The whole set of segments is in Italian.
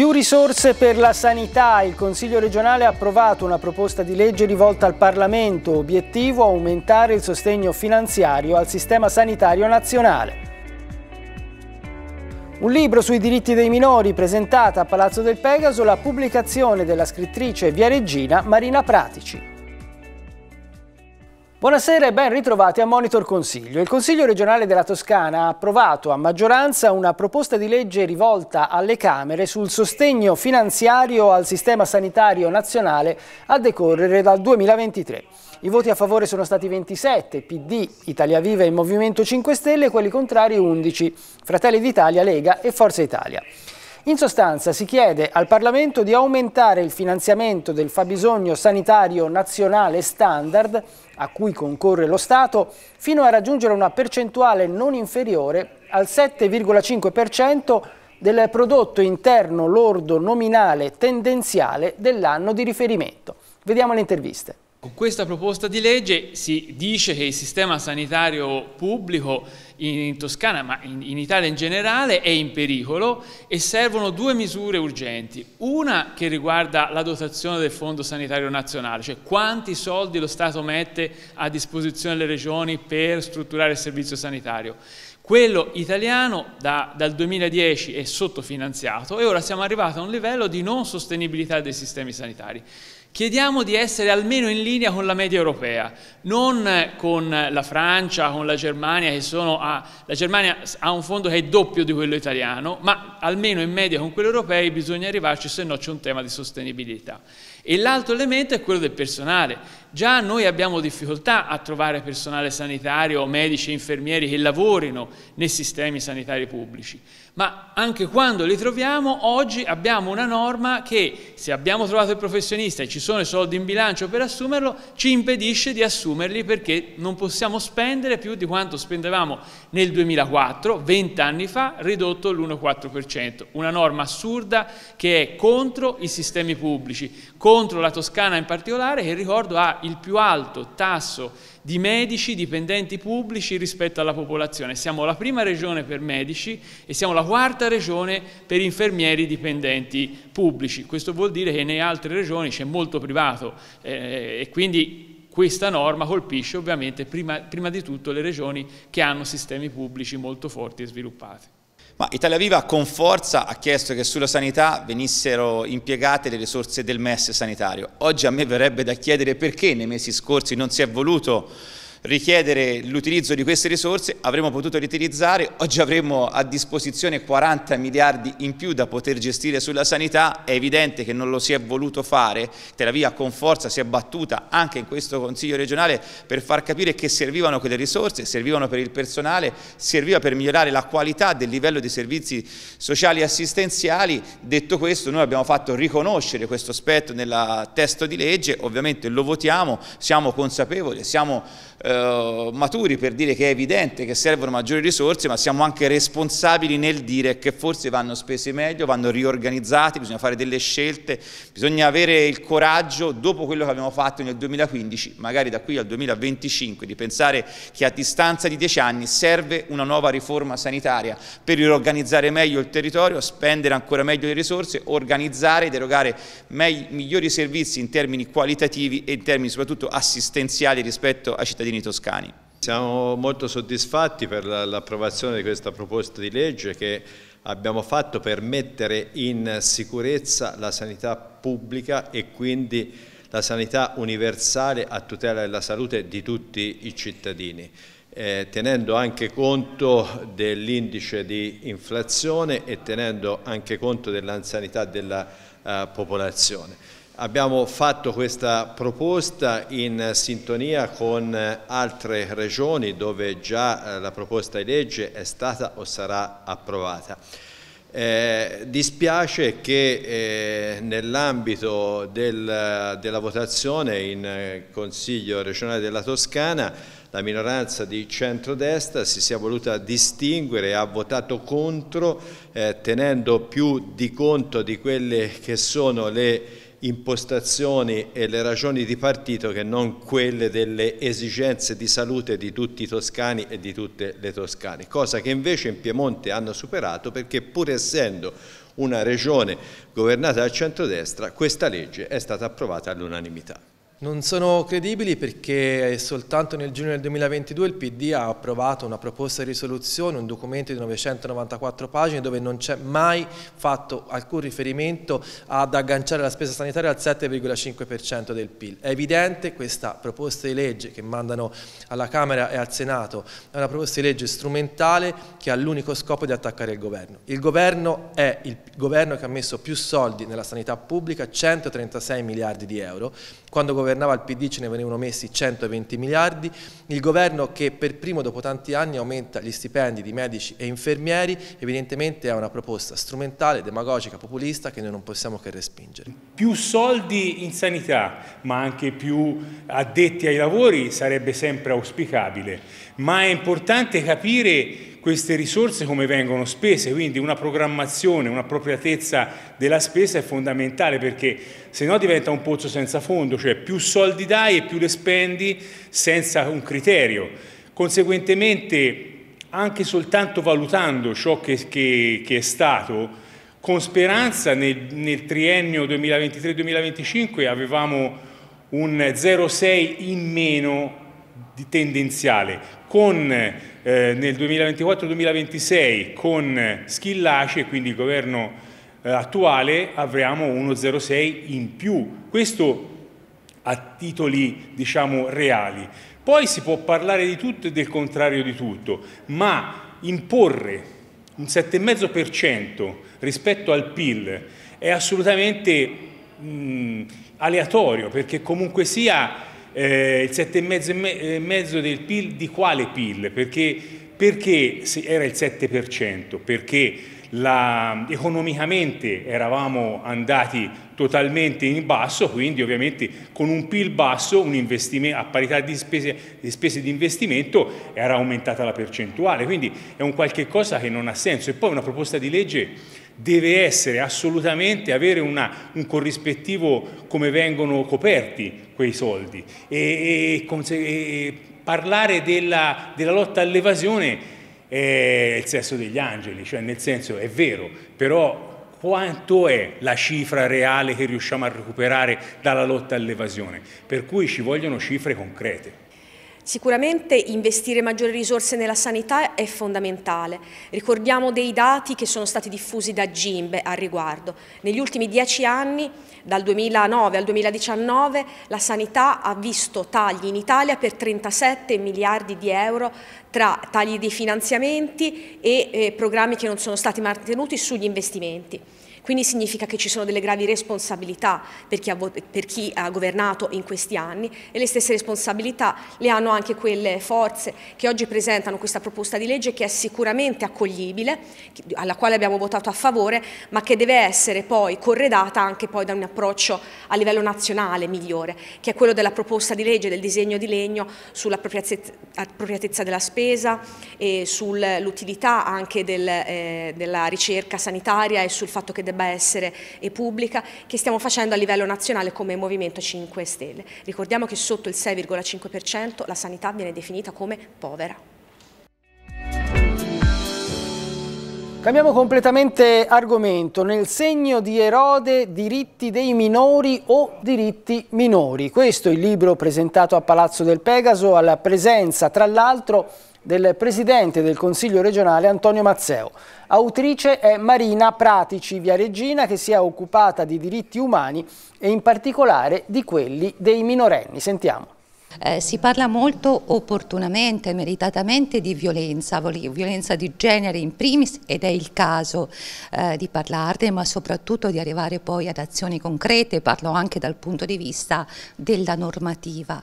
Più risorse per la sanità. Il Consiglio regionale ha approvato una proposta di legge rivolta al Parlamento. Obiettivo aumentare il sostegno finanziario al sistema sanitario nazionale. Un libro sui diritti dei minori presentata a Palazzo del Pegaso la pubblicazione della scrittrice via regina Marina Pratici. Buonasera e ben ritrovati a Monitor Consiglio. Il Consiglio regionale della Toscana ha approvato a maggioranza una proposta di legge rivolta alle Camere sul sostegno finanziario al sistema sanitario nazionale a decorrere dal 2023. I voti a favore sono stati 27, PD, Italia Viva e Movimento 5 Stelle, quelli contrari 11, Fratelli d'Italia, Lega e Forza Italia. In sostanza si chiede al Parlamento di aumentare il finanziamento del fabbisogno sanitario nazionale standard a cui concorre lo Stato fino a raggiungere una percentuale non inferiore al 7,5% del prodotto interno lordo nominale tendenziale dell'anno di riferimento. Vediamo le interviste. Con questa proposta di legge si dice che il sistema sanitario pubblico in Toscana, ma in, Italia in generale, è in pericolo e servono due misure urgenti. Una che riguarda la dotazione del Fondo Sanitario Nazionale, cioè quanti soldi lo Stato mette a disposizione delle regioni per strutturare il servizio sanitario. Quello italiano da, dal 2010 è sottofinanziato e ora siamo arrivati a un livello di non sostenibilità dei sistemi sanitari. Chiediamo di essere almeno in linea con la media europea, non con la Francia, con la Germania, che sono a, la Germania ha un fondo che è doppio di quello italiano, ma almeno in media con quello europeo bisogna arrivarci, se no c'è un tema di sostenibilità. E l'altro elemento è quello del personale. Già noi abbiamo difficoltà a trovare personale sanitario, medici, e infermieri che lavorino nei sistemi sanitari pubblici, ma anche quando li troviamo, oggi abbiamo una norma che se abbiamo trovato il professionista e ci ci sono i soldi in bilancio per assumerlo, ci impedisce di assumerli perché non possiamo spendere più di quanto spendevamo nel 2004, 20 anni fa, ridotto l'1,4%. Una norma assurda che è contro i sistemi pubblici, contro la Toscana in particolare che ricordo ha il più alto tasso di medici dipendenti pubblici rispetto alla popolazione. Siamo la prima regione per medici e siamo la quarta regione per infermieri dipendenti pubblici. Questo vuol dire che nelle altre regioni c'è molto privato eh, e quindi questa norma colpisce ovviamente prima, prima, di tutto le regioni che hanno sistemi pubblici molto forti e sviluppati. Ma Italia Viva con forza ha chiesto che sulla sanità venissero impiegate le risorse del MES sanitario. Oggi a me verrebbe da chiedere perché nei mesi scorsi non si è voluto richiedere l'utilizzo di queste risorse, avremmo potuto riutilizzare, oggi avremmo a disposizione 40 miliardi in più da poter gestire sulla sanità, è evidente che non lo si è voluto fare, Tel Aviv con forza si è battuta anche in questo Consiglio regionale per far capire che servivano quelle risorse, servivano per il personale, serviva per migliorare la qualità del livello dei servizi sociali e assistenziali, detto questo noi abbiamo fatto riconoscere questo aspetto nel testo di legge, ovviamente lo votiamo, siamo consapevoli, siamo eh, maturi per dire che è evidente che servono maggiori risorse, ma siamo anche responsabili nel dire che forse vanno spese meglio, vanno riorganizzati, bisogna fare delle scelte, bisogna avere il coraggio, dopo quello che abbiamo fatto nel 2015, magari da qui al 2025, di pensare che a distanza di dieci anni serve una nuova riforma sanitaria per riorganizzare meglio il territorio, spendere ancora meglio le risorse, organizzare ed erogare migliori servizi in termini qualitativi e in termini soprattutto assistenziali rispetto ai cittadini cittadini toscani. Siamo molto soddisfatti per l'approvazione di questa proposta di legge che abbiamo fatto per mettere in sicurezza la sanità pubblica e quindi la sanità universale a tutela della salute di tutti i cittadini, eh, tenendo anche conto dell'indice di inflazione e tenendo anche conto dell'anzianità della eh, popolazione. Abbiamo fatto questa proposta in sintonia con eh, altre regioni dove già eh, la proposta di legge è stata o sarà approvata. Eh, dispiace che eh, nell'ambito del, della votazione in eh, Consiglio regionale della Toscana la minoranza di centrodestra si sia voluta distinguere e ha votato contro eh, tenendo più di conto di quelle che sono le impostazioni e le ragioni di partito che non quelle delle esigenze di salute di tutti i toscani e di tutte le toscane, cosa che invece in Piemonte hanno superato perché pur essendo una regione governata dal centrodestra questa legge è stata approvata all'unanimità. Non sono credibili perché soltanto nel giugno del 2022 il PD ha approvato una proposta di risoluzione, un documento di 994 pagine dove non c'è mai fatto alcun riferimento ad agganciare la spesa sanitaria al 7,5% del PIL. È evidente questa proposta di legge che mandano alla Camera e al Senato è una proposta di legge strumentale che ha l'unico scopo di attaccare il governo. Il governo è il governo che ha messo più soldi nella sanità pubblica, 136 miliardi di euro, quando governava governava il PD ce ne venivano messi 120 miliardi, il governo che per primo dopo tanti anni aumenta gli stipendi di medici e infermieri evidentemente è una proposta strumentale, demagogica, populista che noi non possiamo che respingere. Più soldi in sanità ma anche più addetti ai lavori sarebbe sempre auspicabile ma è importante capire queste risorse come vengono spese, quindi una programmazione, un'appropriatezza della spesa è fondamentale perché se no diventa un pozzo senza fondo, cioè più soldi dai e più le spendi senza un criterio. Conseguentemente anche soltanto valutando ciò che, che, che è stato, con speranza nel, nel triennio 2023-2025 avevamo un 0,6 in meno di tendenziale, con, eh, nel 2024-2026 con Schillace, quindi il governo eh, attuale, avremo 1,06 in più. Questo a titoli diciamo reali. Poi si può parlare di tutto e del contrario di tutto, ma imporre un 7,5% rispetto al PIL è assolutamente mh, aleatorio perché comunque sia eh, il 7,5% eh, del PIL di quale PIL? Perché, perché era il 7%? Perché la, economicamente eravamo andati totalmente in basso, quindi ovviamente con un PIL basso, un a parità di spese, di spese, di investimento era aumentata la percentuale, quindi è un qualche cosa che non ha senso. E poi una proposta di legge deve essere assolutamente avere una, un corrispettivo come vengono coperti quei soldi e, e, e parlare della, della, lotta all'evasione è il sesso degli angeli, cioè nel senso è vero, però quanto è la cifra reale che riusciamo a recuperare dalla lotta all'evasione? Per cui ci vogliono cifre concrete. Sicuramente investire maggiori risorse nella sanità è fondamentale. Ricordiamo dei dati che sono stati diffusi da Gimbe al riguardo. Negli ultimi dieci anni, dal 2009 al 2019, la sanità ha visto tagli in Italia per 37 miliardi di euro tra tagli di finanziamenti e eh, programmi che non sono stati mantenuti sugli investimenti. Quindi significa che ci sono delle gravi responsabilità per chi, ha, per chi ha, governato in questi anni e le stesse responsabilità le hanno anche quelle forze che oggi presentano questa proposta di legge che è sicuramente accoglibile, alla quale abbiamo votato a favore, ma che deve essere poi corredata anche poi da un approccio a livello nazionale migliore, che è quello della proposta di legge, del disegno di legno sull'appropriatezza della spesa e sull'utilità anche del, eh, della ricerca sanitaria e sul fatto che debba essere e pubblica che stiamo facendo a livello nazionale come Movimento 5 Stelle. Ricordiamo che sotto il 6,5% la sanità viene definita come povera. Cambiamo completamente argomento, nel segno di Erode diritti dei minori o diritti minori. Questo è il libro presentato a Palazzo del Pegaso alla presenza, tra l'altro, del Presidente del Consiglio regionale Antonio Mazzeo. Autrice è Marina Pratici Viareggina che si è occupata di diritti umani e in particolare di quelli dei minorenni. Sentiamo. Eh, si parla molto opportunamente, meritatamente di violenza, violenza di genere in primis ed è il caso eh, di parlarne ma soprattutto di arrivare poi ad azioni concrete, parlo anche dal punto di vista della normativa.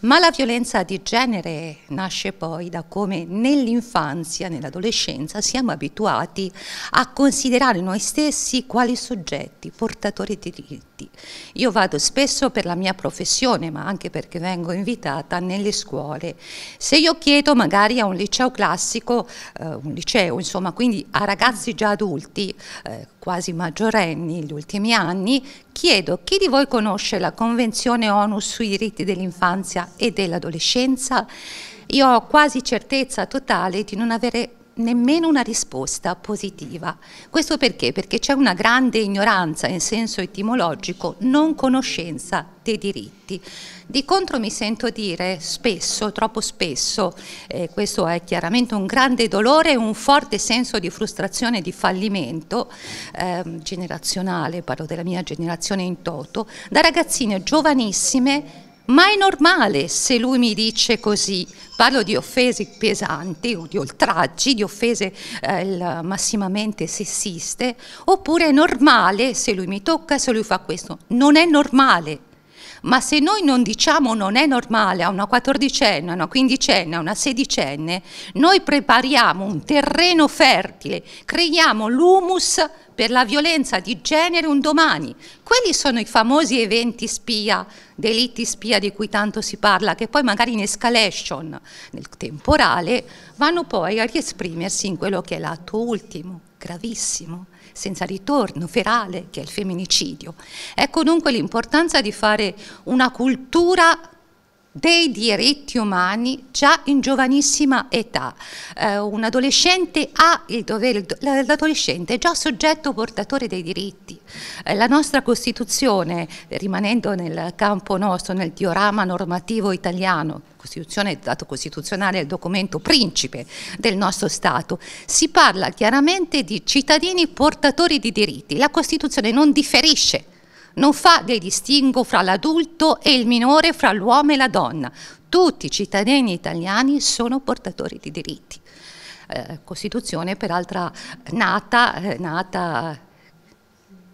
Ma la violenza di genere nasce poi da come nell'infanzia, nell'adolescenza siamo abituati a considerare noi stessi quali soggetti portatori di diritti tutti. Io vado spesso per la mia professione, ma anche perché vengo invitata nelle scuole. Se io chiedo magari a un liceo classico, eh, un liceo insomma, quindi a ragazzi già adulti, eh, quasi maggiorenni negli ultimi anni, chiedo chi di voi conosce la Convenzione ONU sui diritti dell'infanzia e dell'adolescenza? Io ho quasi certezza totale di non avere nemmeno una risposta positiva. Questo perché? Perché c'è una grande ignoranza in senso etimologico, non conoscenza dei diritti. Di contro mi sento dire spesso, troppo spesso, eh, questo è chiaramente un grande dolore un forte senso di frustrazione e di fallimento eh, generazionale, parlo della mia generazione in toto, da ragazzine giovanissime ma è normale se lui mi dice così. Parlo di offese pesanti o di oltraggi, di offese eh, massimamente sessiste, oppure è normale se lui mi tocca, se lui fa questo. Non è normale ma se noi non diciamo non è normale a una quattordicenne, a una quindicenne, a una sedicenne, noi prepariamo un terreno fertile, creiamo l'humus per la violenza di genere un domani. Quelli sono i famosi eventi spia, delitti spia di cui tanto si parla, che poi magari in escalation, nel temporale, vanno poi a riesprimersi in quello che è l'atto ultimo, gravissimo senza ritorno, ferale, che è il femminicidio. Ecco dunque l'importanza di fare una cultura dei diritti umani già in giovanissima età. Eh, un adolescente ha il dovere, l'adolescente è già soggetto portatore dei diritti. Eh, la nostra Costituzione, rimanendo nel campo nostro, nel diorama normativo italiano, Costituzione, dato costituzionale è il documento principe del nostro Stato, si parla chiaramente di cittadini portatori di diritti. La Costituzione non differisce non fa dei distinguo fra l'adulto e il minore, fra l'uomo e la donna. Tutti i cittadini italiani sono portatori di diritti. Eh, Costituzione peraltro nata, eh, nata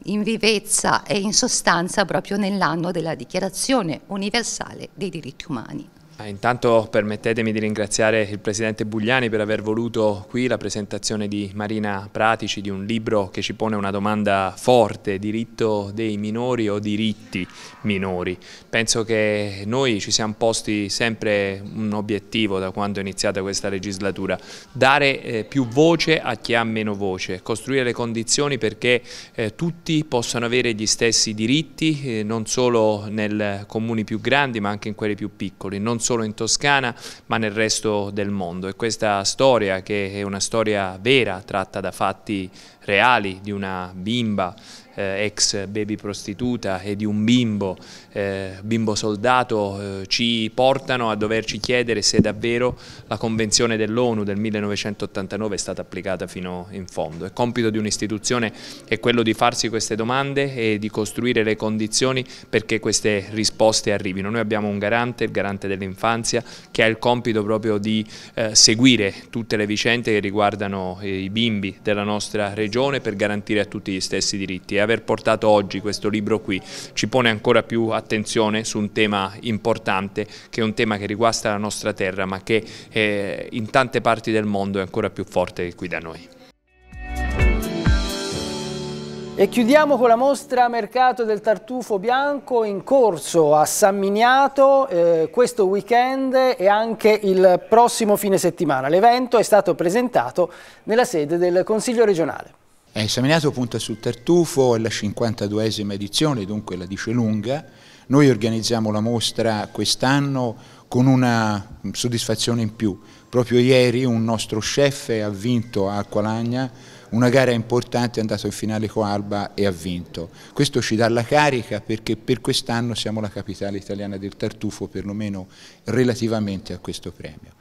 in vivezza e in sostanza proprio nell'anno della Dichiarazione universale dei diritti umani. Ah, intanto permettetemi di ringraziare il Presidente Bugliani per aver voluto qui la presentazione di Marina Pratici di un libro che ci pone una domanda forte, diritto dei minori o diritti minori. Penso che noi ci siamo posti sempre un obiettivo da quando è iniziata questa legislatura, dare eh, più voce a chi ha meno voce, costruire le condizioni perché eh, tutti possano avere gli stessi diritti, eh, non solo nei comuni più grandi ma anche in quelli più piccoli, non solo in Toscana ma nel resto del mondo e questa storia che è una storia vera tratta da fatti reali di una bimba eh, ex baby prostituta e di un bimbo, eh, bimbo soldato, eh, ci portano a doverci chiedere se davvero la Convenzione dell'ONU del 1989 è stata applicata fino in fondo. Il compito di un'istituzione è quello di farsi queste domande e di costruire le condizioni perché queste risposte arrivino. Noi abbiamo un garante, il garante dell'infanzia, che ha il compito proprio di eh, seguire tutte le vicende che riguardano i bimbi della nostra regione Regione per garantire a tutti gli stessi diritti e aver portato oggi questo libro qui ci pone ancora più attenzione su un tema importante che è un tema che riguarda la nostra terra ma che eh, in tante parti del mondo è ancora più forte che qui da noi. E chiudiamo con la mostra Mercato del Tartufo Bianco in corso a San Miniato eh, questo weekend e anche il prossimo fine settimana. L'evento è stato presentato nella sede del Consiglio regionale. Eh, Saminato punta sul tartufo, è la 52esima edizione, dunque la dice lunga. Noi organizziamo la mostra quest'anno con una soddisfazione in più. Proprio ieri un nostro chef ha vinto a Acqualagna una gara importante, è andato in finale con Alba e ha vinto. Questo ci dà la carica perché per quest'anno siamo la capitale italiana del tartufo, perlomeno relativamente a questo premio.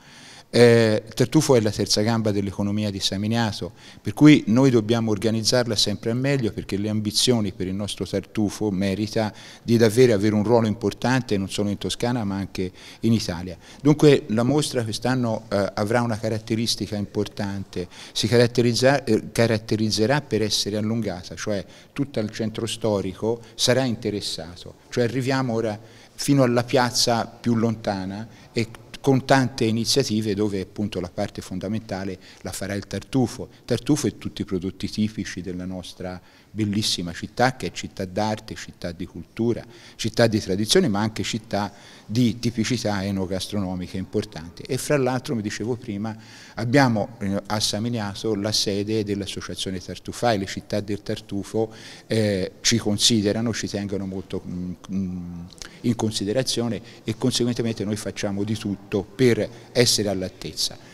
Eh, tartufo è la terza gamba dell'economia di Saminiato, per cui noi dobbiamo organizzarla sempre al meglio perché le ambizioni per il nostro tartufo merita di davvero avere un ruolo importante non solo in Toscana ma anche in Italia. Dunque la mostra quest'anno eh, avrà una caratteristica importante, si eh, caratterizzerà per essere allungata, cioè tutto il centro storico sarà interessato, cioè arriviamo ora fino alla piazza più lontana e con tante iniziative dove appunto la parte fondamentale la farà il tartufo. Tartufo e tutti i prodotti tipici della nostra bellissima città che è città d'arte, città di cultura, città di tradizione, ma anche città di tipicità enogastronomiche importanti. E fra l'altro, mi dicevo prima, abbiamo eh, a Saminiato la sede dell'associazione Tartufa e le città del Tartufo eh, ci considerano, ci tengono molto mh, mm, mm, in considerazione e conseguentemente noi facciamo di tutto per essere all'altezza.